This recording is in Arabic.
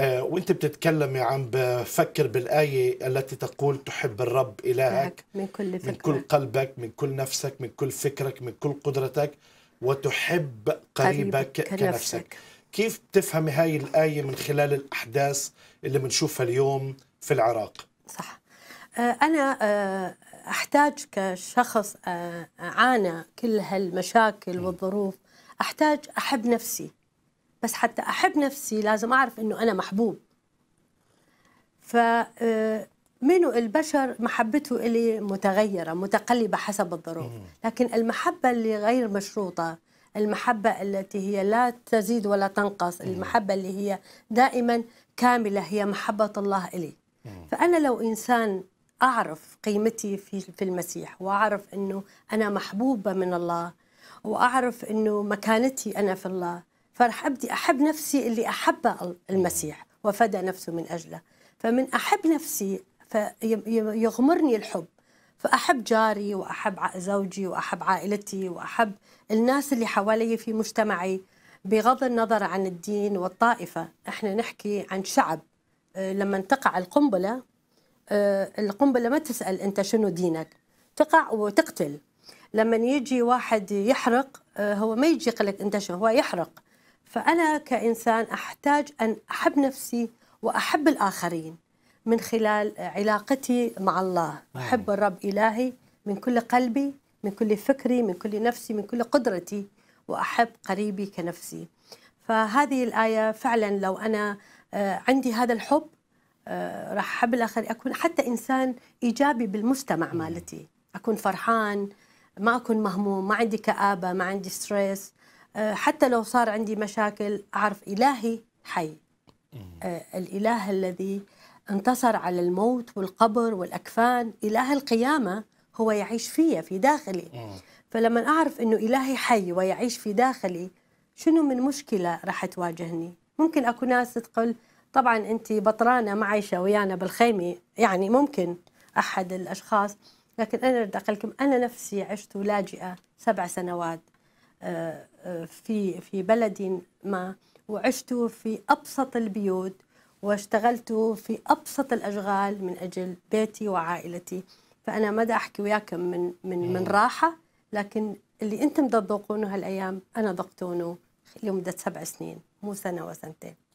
آه، وانت بتتكلم يا عم بفكر بالايه التي تقول تحب الرب الهك من كل فكرة. من كل قلبك من كل نفسك من كل فكرك من كل قدرتك وتحب قريبك كنفسك, كنفسك. كيف بتفهمي هاي الايه من خلال الاحداث اللي بنشوفها اليوم في العراق صح آه، انا آه، احتاج كشخص عانى كل هالمشاكل والظروف احتاج احب نفسي بس حتى أحب نفسي لازم أعرف أنه أنا محبوب فمنو آه، البشر محبته إلي متغيرة متقلبة حسب الظروف لكن المحبة اللي غير مشروطة المحبة التي هي لا تزيد ولا تنقص المحبة اللي هي دائما كاملة هي محبة الله إلي فأنا لو إنسان أعرف قيمتي في في المسيح وأعرف أنه أنا محبوبة من الله وأعرف أنه مكانتي أنا في الله فرح أبدي أحب نفسي اللي أحب المسيح وفدى نفسه من أجله فمن أحب نفسي فيغمرني الحب فأحب جاري وأحب زوجي وأحب عائلتي وأحب الناس اللي حوالي في مجتمعي بغض النظر عن الدين والطائفة احنا نحكي عن شعب آه، لما تقع القنبلة آه، القنبلة ما تسأل أنت شنو دينك تقع وتقتل لما يجي واحد يحرق آه، هو ما يجي يقول لك أنت شنو هو يحرق فأنا كإنسان أحتاج أن أحب نفسي وأحب الآخرين من خلال علاقتي مع الله أحب الرب إلهي من كل قلبي من كل فكري من كل نفسي من كل قدرتي وأحب قريبي كنفسي فهذه الآية فعلا لو أنا آه، عندي هذا الحب آه، راح أحب الآخر أكون حتى إنسان إيجابي بالمجتمع مالتي أكون فرحان ما أكون مهموم ما عندي كآبة ما عندي ستريس آه، حتى لو صار عندي مشاكل أعرف إلهي حي آه، الإله الذي انتصر على الموت والقبر والأكفان إله القيامة هو يعيش فيا في داخلي فلما أعرف أنه إلهي حي ويعيش في داخلي شنو من مشكلة راح تواجهني ممكن أكو ناس تقول طبعا أنت بطرانة ما عايشة ويانا بالخيمة يعني ممكن أحد الأشخاص لكن أنا أريد أقول لكم أنا نفسي عشت لاجئة سبع سنوات في في بلد ما وعشت في ابسط البيوت واشتغلت في ابسط الاشغال من اجل بيتي وعائلتي فانا ما احكي وياكم من من من راحه لكن اللي انتم تذوقونه هالايام انا ذقتونه لمده سبع سنين مو سنه وسنتين